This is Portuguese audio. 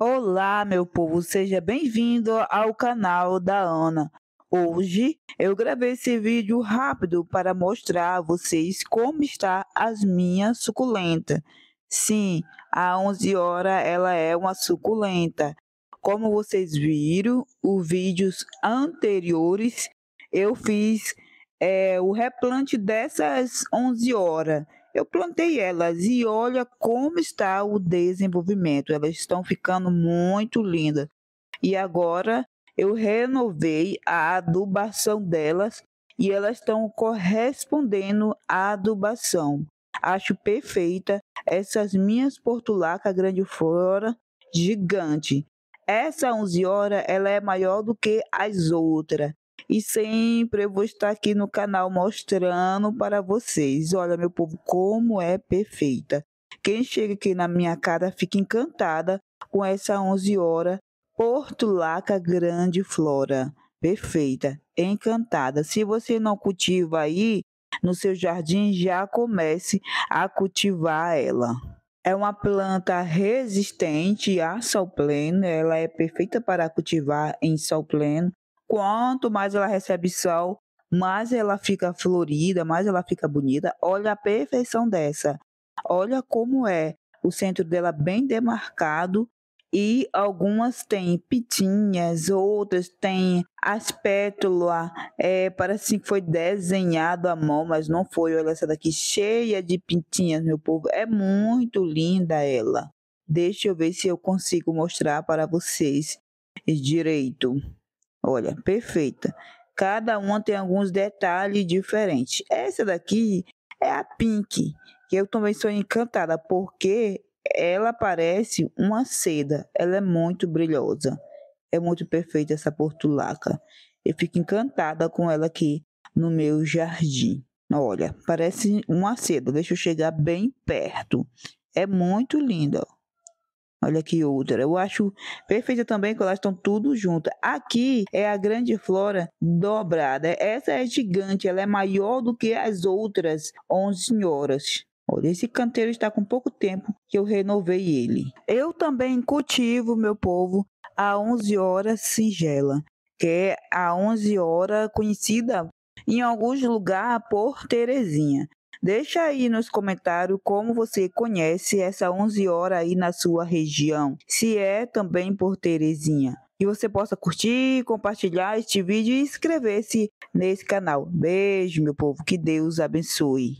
Olá, meu povo, seja bem-vindo ao canal da Ana. Hoje eu gravei esse vídeo rápido para mostrar a vocês como está as minhas suculenta. Sim, a 11 horas ela é uma suculenta. Como vocês viram, os vídeos anteriores eu fiz é, o replante dessas 11 horas. Eu plantei elas e olha como está o desenvolvimento. Elas estão ficando muito lindas. E agora eu renovei a adubação delas e elas estão correspondendo à adubação. Acho perfeita essas minhas portulacas flora gigante. Essa 11 horas ela é maior do que as outras e sempre eu vou estar aqui no canal mostrando para vocês, olha meu povo, como é perfeita. Quem chega aqui na minha casa fica encantada com essa 11 hora Laca Grande Flora. Perfeita, encantada. Se você não cultiva aí no seu jardim, já comece a cultivar ela. É uma planta resistente a sol pleno, ela é perfeita para cultivar em sol pleno quanto mais ela recebe sol, mais ela fica florida, mais ela fica bonita. Olha a perfeição dessa. Olha como é o centro dela bem demarcado e algumas têm pitinhas, outras têm as pétulas. é, parece que foi desenhado à mão, mas não foi. Olha essa daqui cheia de pintinhas, meu povo. É muito linda ela. Deixa eu ver se eu consigo mostrar para vocês direito. Olha, perfeita. Cada uma tem alguns detalhes diferentes. Essa daqui é a Pink, que eu também sou encantada, porque ela parece uma seda. Ela é muito brilhosa. É muito perfeita essa portulaca. Eu fico encantada com ela aqui no meu jardim. Olha, parece uma seda. Deixa eu chegar bem perto. É muito linda. Olha que outra. Eu acho perfeita também que elas estão tudo junto. Aqui é a grande flora dobrada. Essa é gigante, ela é maior do que as outras 11 senhoras. Olha, esse canteiro está com pouco tempo que eu renovei ele. Eu também cultivo, meu povo, a 11 horas singela, que é a 11 hora conhecida em alguns lugares por Terezinha. Deixa aí nos comentários como você conhece essa 11 horas aí na sua região, se é também por Terezinha. E você possa curtir, compartilhar este vídeo e inscrever-se nesse canal. Beijo, meu povo. Que Deus abençoe.